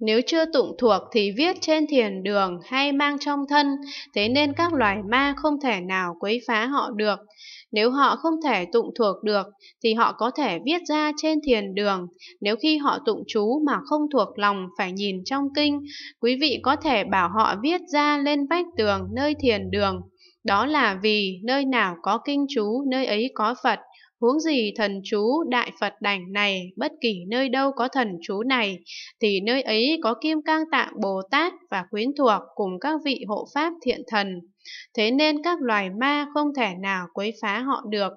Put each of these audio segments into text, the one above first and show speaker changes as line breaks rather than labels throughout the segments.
Nếu chưa tụng thuộc thì viết trên thiền đường hay mang trong thân, thế nên các loài ma không thể nào quấy phá họ được. Nếu họ không thể tụng thuộc được thì họ có thể viết ra trên thiền đường. Nếu khi họ tụng chú mà không thuộc lòng phải nhìn trong kinh, quý vị có thể bảo họ viết ra lên vách tường nơi thiền đường. Đó là vì nơi nào có kinh chú, nơi ấy có Phật, huống gì thần chú đại Phật đảnh này, bất kỳ nơi đâu có thần chú này, thì nơi ấy có kim cang tạng Bồ Tát và quyến thuộc cùng các vị hộ pháp thiện thần. Thế nên các loài ma không thể nào quấy phá họ được.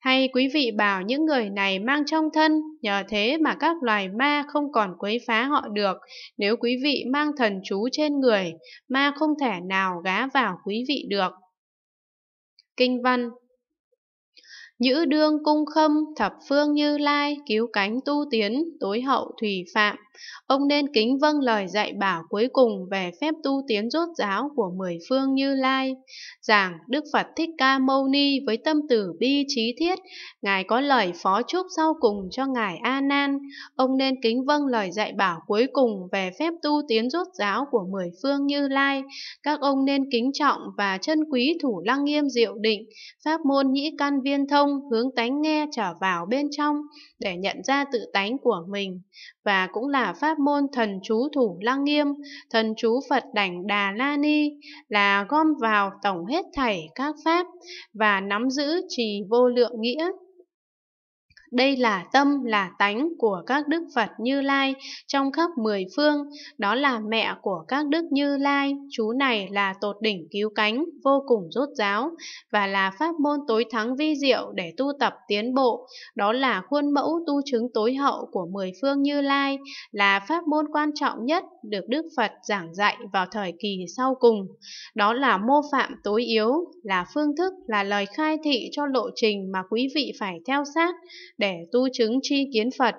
Hay quý vị bảo những người này mang trong thân, nhờ thế mà các loài ma không còn quấy phá họ được. Nếu quý vị mang thần chú trên người, ma không thể nào gá vào quý vị được. Kinh văn Nhữ đương cung khâm, thập phương như lai, cứu cánh tu tiến, tối hậu thủy phạm. Ông nên kính vâng lời dạy bảo cuối cùng về phép tu tiến rốt giáo của mười phương như lai. Giảng Đức Phật Thích Ca Mâu Ni với tâm tử bi trí thiết, Ngài có lời phó chúc sau cùng cho Ngài A Nan. Ông nên kính vâng lời dạy bảo cuối cùng về phép tu tiến rốt giáo của mười phương như lai. Các ông nên kính trọng và trân quý thủ lăng nghiêm diệu định, pháp môn nhĩ căn viên thông, không hướng tánh nghe trở vào bên trong để nhận ra tự tánh của mình và cũng là pháp môn thần chú thủ lăng nghiêm, thần chú Phật đảnh Đà La Ni là gom vào tổng hết thảy các pháp và nắm giữ trì vô lượng nghĩa đây là tâm là tánh của các đức Phật Như Lai trong khắp mười phương, đó là mẹ của các đức Như Lai, chú này là tột đỉnh cứu cánh, vô cùng rốt ráo và là pháp môn tối thắng vi diệu để tu tập tiến bộ, đó là khuôn mẫu tu chứng tối hậu của mười phương Như Lai, là pháp môn quan trọng nhất được Đức Phật giảng dạy vào thời kỳ sau cùng. Đó là mô phạm tối yếu, là phương thức, là lời khai thị cho lộ trình mà quý vị phải theo sát để tu chứng chi kiến Phật.